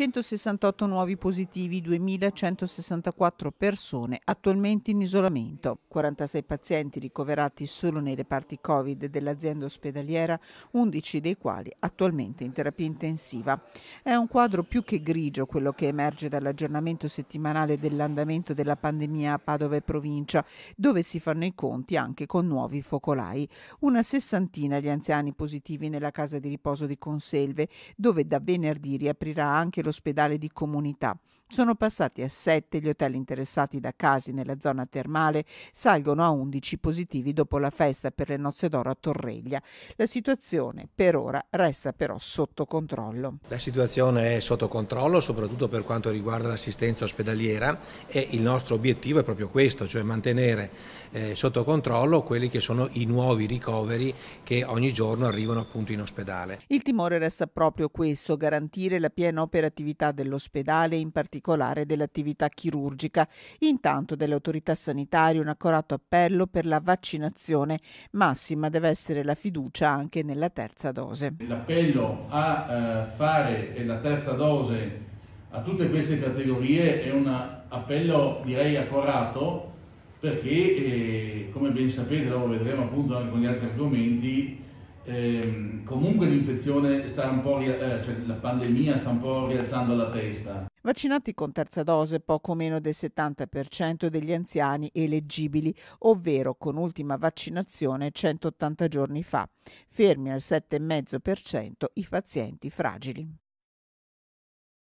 168 nuovi positivi, 2164 persone attualmente in isolamento, 46 pazienti ricoverati solo nei reparti Covid dell'azienda ospedaliera, 11 dei quali attualmente in terapia intensiva. È un quadro più che grigio quello che emerge dall'aggiornamento settimanale dell'andamento della pandemia a Padova e provincia, dove si fanno i conti anche con nuovi focolai. Una sessantina gli anziani positivi nella casa di riposo di Conselve, dove da venerdì riaprirà anche lo all'ospedale di comunità. Sono passati a 7 gli hotel interessati da casi nella zona termale, salgono a 11 positivi dopo la festa per le nozze d'oro a Torreglia. La situazione per ora resta però sotto controllo. La situazione è sotto controllo soprattutto per quanto riguarda l'assistenza ospedaliera e il nostro obiettivo è proprio questo, cioè mantenere eh, sotto controllo quelli che sono i nuovi ricoveri che ogni giorno arrivano appunto in ospedale. Il timore resta proprio questo, garantire la piena operatività attività dell'ospedale, in particolare dell'attività chirurgica. Intanto dalle autorità sanitarie un accorato appello per la vaccinazione. Massima deve essere la fiducia anche nella terza dose. L'appello a eh, fare la terza dose a tutte queste categorie è un appello direi accorato perché eh, come ben sapete, lo vedremo appunto anche con gli altri argomenti, ehm, comunque l'infezione sta un po', ria- eh, cioè la pandemia sta un po' rialzando la testa. Vaccinati con terza dose poco meno del 70% degli anziani eleggibili, ovvero con ultima vaccinazione 180 giorni fa. Fermi al 7,5% i pazienti fragili.